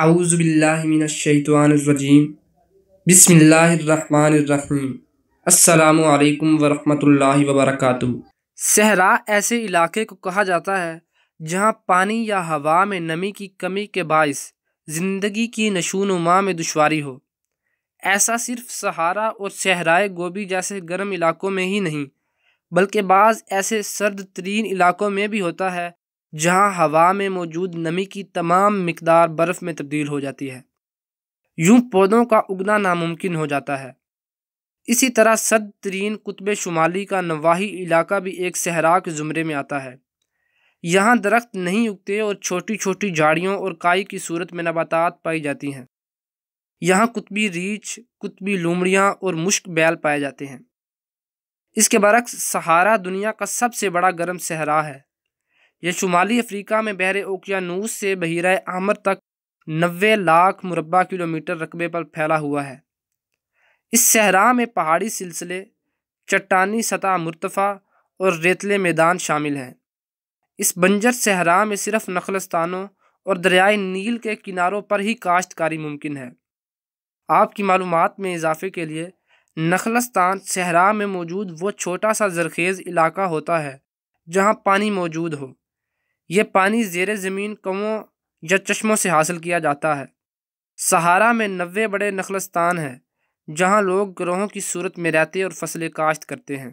اعوذ باللہ من الشیطان الرجیم بسم اللہ الرحمن الرحیم السلام علیکم ورحمۃ اللہ وبرکاتہ صحرا ایسے علاقے کو کہا جاتا ہے جہاں پانی یا ہوا میں نمی کی کمی کے باعث زندگی کی نشوونما میں دشواری ہو ایسا صرف سہارا اور صحرائے گوبی جیسے گرم علاقوں میں ہی نہیں بلکہ بعض ایسے سرد ترین علاقوں میں بھی ہوتا ہے جہاں ہوا میں موجود نمی کی تمام مقدار برف میں تبدیل ہو جاتی ہے یوں پودوں کا اگنا ناممکن ہو جاتا ہے اسی طرح صد ترین قطب شمالی کا نواحی علاقہ بھی ایک صحرا کے زمرے میں آتا ہے یہاں درخت نہیں اگتے اور چھوٹی چھوٹی جھاڑیوں اور کائی کی صورت میں نباتات پائی جاتی ہیں یہاں قطبی ریچھ قطبی لومڑیاں اور مشک بیل پائے جاتے ہیں اس کے برعکس سہارا دنیا کا سب سے بڑا گرم صحرا ہے یہ شمالی افریقہ میں بحر اوکیانوس سے بحیرہ امر تک نوے لاکھ مربع کلومیٹر رقبے پر پھیلا ہوا ہے اس صحرا میں پہاڑی سلسلے چٹانی سطح مرتفع اور ریتلے میدان شامل ہیں اس بنجر صحرا میں صرف نخلستانوں اور دریائے نیل کے کناروں پر ہی کاشتکاری ممکن ہے آپ کی معلومات میں اضافے کے لیے نخلستان صحرا میں موجود وہ چھوٹا سا زرخیز علاقہ ہوتا ہے جہاں پانی موجود ہو یہ پانی زیر زمین یا چشموں سے حاصل کیا جاتا ہے سہارا میں نوے بڑے نخلستان ہیں جہاں لوگ گروہوں کی صورت میں رہتے اور فصلیں کاشت کرتے ہیں